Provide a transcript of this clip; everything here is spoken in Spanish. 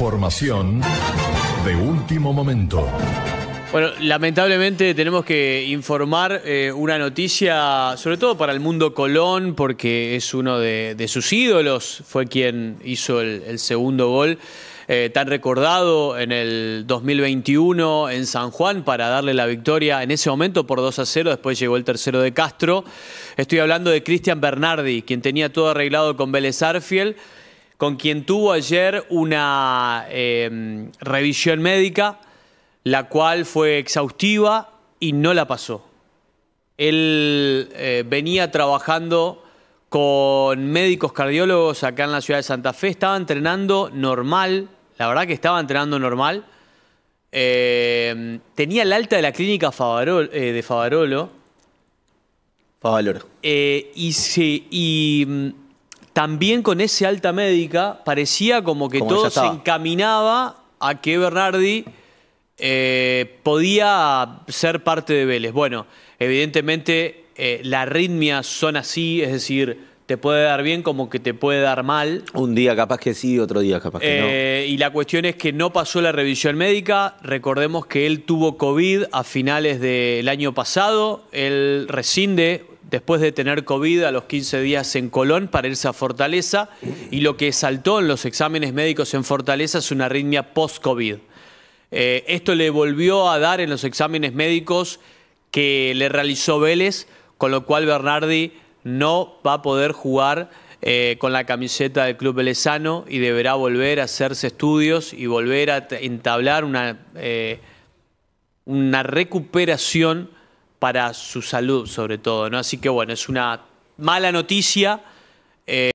Información de último momento. Bueno, lamentablemente tenemos que informar eh, una noticia, sobre todo para el mundo Colón, porque es uno de, sus ídolos, fue quien hizo el, segundo gol. Eh, tan recordado en el 2021 en San Juan para darle la victoria en ese momento por 2 a 0, después llegó el tercero de Castro. Estoy hablando de Cristian Bernardi, quien tenía todo arreglado con Vélez Arfiel con quien tuvo ayer una em, revisión médica, la cual fue exhaustiva y no la pasó. Él eh, venía trabajando con médicos cardiólogos acá en la ciudad de Santa Fe, estaba entrenando normal, la verdad que estaba entrenando normal. Em, tenía el alta de la clínica eh, de Favarolo. Favarolo. Eh, y, sí, y mm, también con ese alta médica parecía como que todo se encaminaba a que Bernardi eh, podía ser parte de Vélez. Bueno, evidentemente eh, las ritmias son así, es decir, te puede dar bien como que te puede dar mal. Un día capaz que sí, otro día capaz que no. Eh, y la cuestión es que no pasó la revisión médica. Recordemos que él tuvo COVID a finales del año pasado. Él rescinde después de tener COVID a los 15 días en Colón para irse a Fortaleza y lo que saltó en los exámenes médicos en Fortaleza es una arritmia post-COVID. Eh, esto le volvió a dar en los exámenes médicos que le realizó Vélez, con lo cual Bernardi no va a poder jugar eh, con la camiseta del club velezano y deberá volver a hacerse estudios y volver a entablar una, eh, una recuperación para su salud sobre todo, ¿no? Así que bueno, es una mala noticia. Eh,